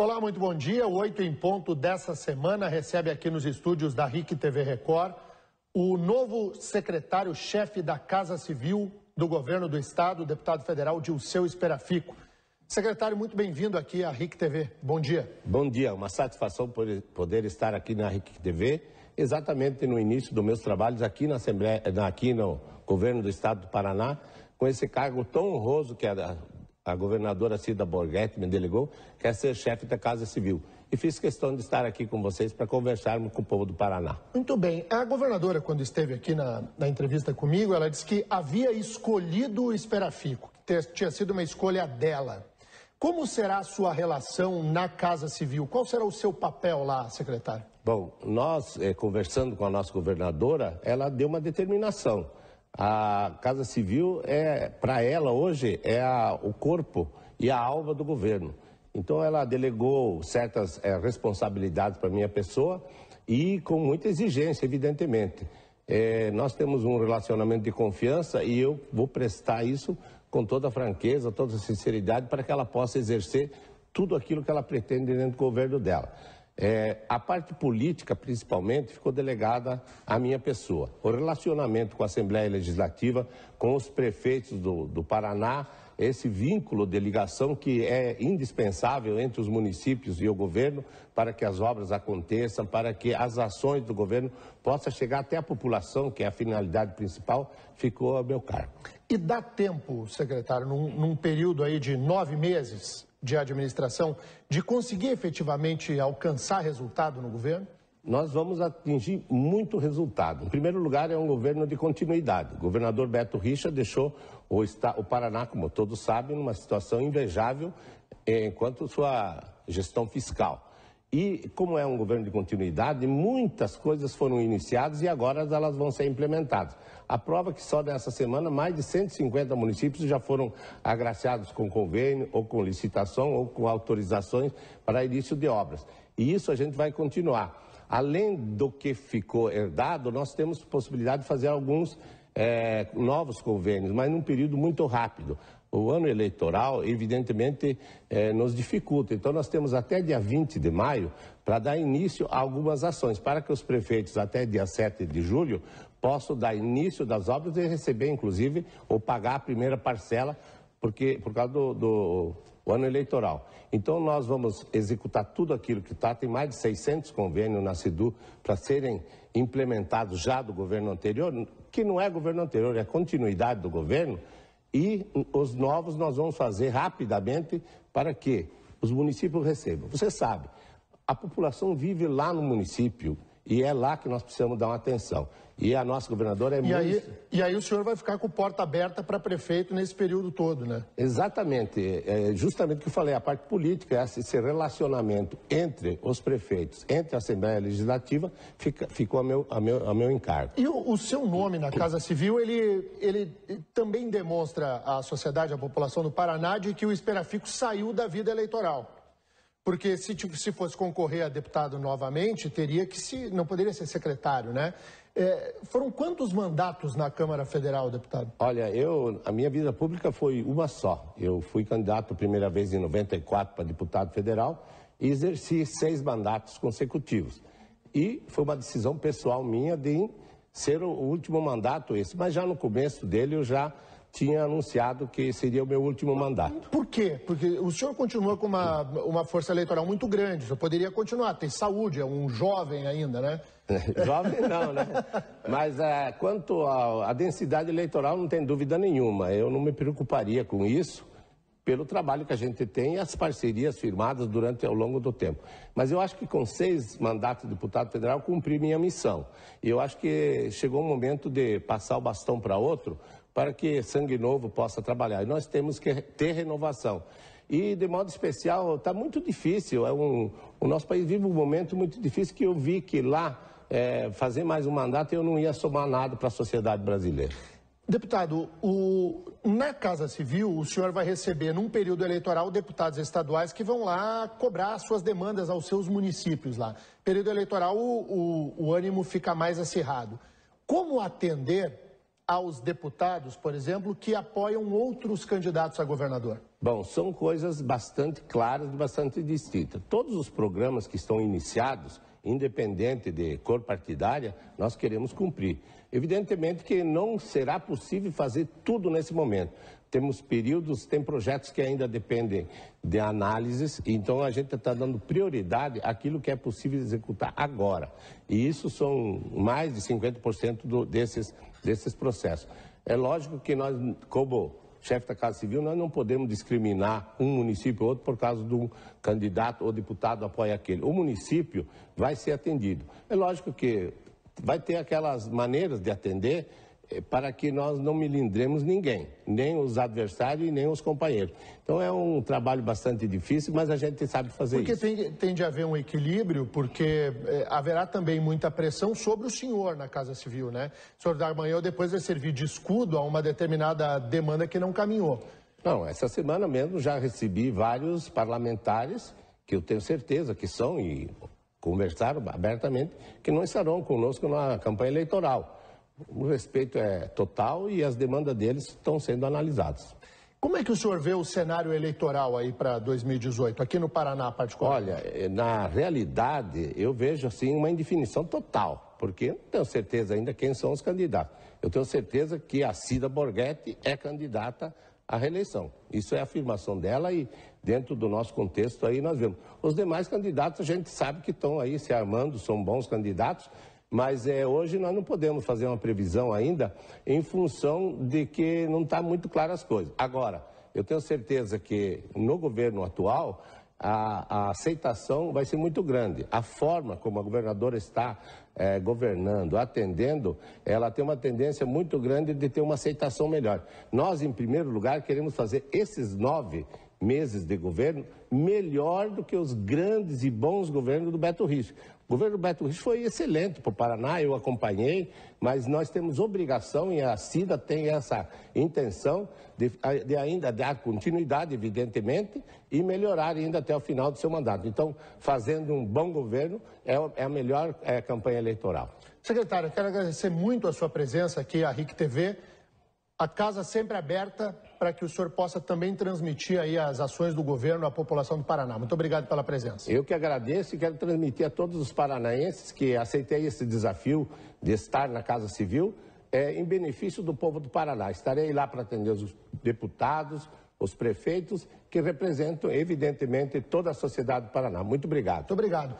Olá, muito bom dia. O em ponto dessa semana recebe aqui nos estúdios da RIC TV Record o novo secretário-chefe da Casa Civil do Governo do Estado, o deputado federal Dilceu Esperafico. Secretário, muito bem-vindo aqui à RIC TV. Bom dia. Bom dia, uma satisfação poder estar aqui na RIC TV, exatamente no início dos meus trabalhos aqui na Assembleia, aqui no Governo do Estado do Paraná, com esse cargo tão honroso que é a governadora Cida Borghetti me delegou, quer é ser chefe da Casa Civil. E fiz questão de estar aqui com vocês para conversarmos com o povo do Paraná. Muito bem. A governadora, quando esteve aqui na, na entrevista comigo, ela disse que havia escolhido o Esperafico, que tinha sido uma escolha dela. Como será a sua relação na Casa Civil? Qual será o seu papel lá, secretário? Bom, nós, eh, conversando com a nossa governadora, ela deu uma determinação a Casa Civil, é para ela hoje, é a, o corpo e a alma do governo. Então, ela delegou certas é, responsabilidades para minha pessoa e com muita exigência, evidentemente. É, nós temos um relacionamento de confiança e eu vou prestar isso com toda a franqueza, toda a sinceridade, para que ela possa exercer tudo aquilo que ela pretende dentro do governo dela. É, a parte política, principalmente, ficou delegada à minha pessoa. O relacionamento com a Assembleia Legislativa, com os prefeitos do, do Paraná, esse vínculo de ligação que é indispensável entre os municípios e o governo para que as obras aconteçam, para que as ações do governo possam chegar até a população, que é a finalidade principal, ficou a meu cargo. E dá tempo, secretário, num, num período aí de nove meses, de administração de conseguir efetivamente alcançar resultado no governo? Nós vamos atingir muito resultado. Em primeiro lugar, é um governo de continuidade. O governador Beto Richa deixou o, o Paraná, como todos sabem, numa situação invejável eh, enquanto sua gestão fiscal. E como é um governo de continuidade, muitas coisas foram iniciadas e agora elas vão ser implementadas. A prova é que só nessa semana mais de 150 municípios já foram agraciados com convênio ou com licitação ou com autorizações para início de obras. E isso a gente vai continuar. Além do que ficou herdado, nós temos possibilidade de fazer alguns é, novos convênios, mas num período muito rápido o ano eleitoral, evidentemente, eh, nos dificulta. Então, nós temos até dia 20 de maio para dar início a algumas ações, para que os prefeitos, até dia 7 de julho, possam dar início das obras e receber, inclusive, ou pagar a primeira parcela, porque por causa do, do ano eleitoral. Então, nós vamos executar tudo aquilo que está. Tem mais de 600 convênios na SIDU para serem implementados já do governo anterior, que não é governo anterior, é continuidade do governo e os novos nós vamos fazer rapidamente para que os municípios recebam. Você sabe, a população vive lá no município, e é lá que nós precisamos dar uma atenção. E a nossa governadora é e muito. Aí, e aí o senhor vai ficar com porta aberta para prefeito nesse período todo, né? Exatamente. É, é justamente o que eu falei, a parte política, é esse relacionamento entre os prefeitos, entre a Assembleia Legislativa, fica, ficou a meu, a, meu, a meu encargo. E o, o seu nome na Casa Civil, ele, ele também demonstra à sociedade, à população do Paraná, de que o Esperafico saiu da vida eleitoral porque se, tipo, se fosse concorrer a deputado novamente, teria que se. não poderia ser secretário, né? É, foram quantos mandatos na Câmara Federal, deputado? Olha, eu, a minha vida pública foi uma só. Eu fui candidato primeira vez em 94 para deputado federal e exerci seis mandatos consecutivos. E foi uma decisão pessoal minha de ser o último mandato esse, mas já no começo dele eu já tinha anunciado que seria o meu último mandato. Por quê? Porque o senhor continua com uma, uma força eleitoral muito grande, o senhor poderia continuar, tem saúde, é um jovem ainda, né? jovem não, né? Mas é, quanto à densidade eleitoral, não tem dúvida nenhuma, eu não me preocuparia com isso, pelo trabalho que a gente tem e as parcerias firmadas durante ao longo do tempo. Mas eu acho que com seis mandatos de deputado federal cumpri minha missão. E eu acho que chegou o momento de passar o bastão para outro, para que sangue novo possa trabalhar. E nós temos que ter renovação. E, de modo especial, está muito difícil. É um, o nosso país vive um momento muito difícil que eu vi que lá, é, fazer mais um mandato, eu não ia somar nada para a sociedade brasileira. Deputado, o... na Casa Civil, o senhor vai receber, num período eleitoral, deputados estaduais que vão lá cobrar suas demandas aos seus municípios lá. Período eleitoral, o, o, o ânimo fica mais acirrado. Como atender aos deputados, por exemplo, que apoiam outros candidatos a governador? Bom, são coisas bastante claras, e bastante distintas. Todos os programas que estão iniciados, independente de cor partidária, nós queremos cumprir. Evidentemente que não será possível fazer tudo nesse momento temos períodos, tem projetos que ainda dependem de análises, então a gente está dando prioridade àquilo que é possível executar agora. E isso são mais de 50% do, desses, desses processos. É lógico que nós, como chefe da Casa Civil, nós não podemos discriminar um município ou outro por causa de um candidato ou deputado apoia aquele. O município vai ser atendido. É lógico que vai ter aquelas maneiras de atender é, para que nós não melindremos ninguém, nem os adversários e nem os companheiros. Então é um trabalho bastante difícil, mas a gente sabe fazer porque isso. Porque tem, tem de haver um equilíbrio, porque é, haverá também muita pressão sobre o senhor na Casa Civil, né? O senhor Darmanhão depois vai servir de escudo a uma determinada demanda que não caminhou. Não, essa semana mesmo já recebi vários parlamentares que eu tenho certeza que são e conversaram abertamente que não estarão conosco na campanha eleitoral o respeito é total e as demandas deles estão sendo analisadas. Como é que o senhor vê o cenário eleitoral aí para 2018, aqui no Paraná particularmente? Olha, eh, na realidade, eu vejo assim uma indefinição total, porque não tenho certeza ainda quem são os candidatos. Eu tenho certeza que a Cida Borghetti é candidata à reeleição. Isso é a afirmação dela e dentro do nosso contexto aí nós vemos. Os demais candidatos a gente sabe que estão aí se armando, são bons candidatos, mas é, hoje nós não podemos fazer uma previsão ainda em função de que não está muito claras as coisas. Agora, eu tenho certeza que no governo atual a, a, aceitação vai ser muito grande. A forma como a governadora está é, governando, atendendo, ela tem uma tendência muito grande de ter uma aceitação melhor. Nós, em primeiro lugar, queremos fazer esses nove meses de governo, melhor do que os grandes e bons governos do Beto Rich. O governo do Beto Rich foi excelente para o Paraná, eu acompanhei, mas nós temos obrigação, e a CIDA tem essa intenção, de, de ainda dar continuidade, evidentemente, e melhorar ainda até o final do seu mandato. Então, fazendo um bom governo é, é a melhor é, campanha eleitoral. Secretário, quero agradecer muito a sua presença aqui à RIC TV a casa sempre aberta para que o senhor possa também transmitir aí as ações do governo à população do Paraná. Muito obrigado pela presença. Eu que agradeço e quero transmitir a todos os paranaenses que aceitei esse desafio de estar na Casa Civil é, em benefício do povo do Paraná. Estarei lá para atender os deputados, os prefeitos, que representam, evidentemente, toda a sociedade do Paraná. Muito obrigado. Muito obrigado.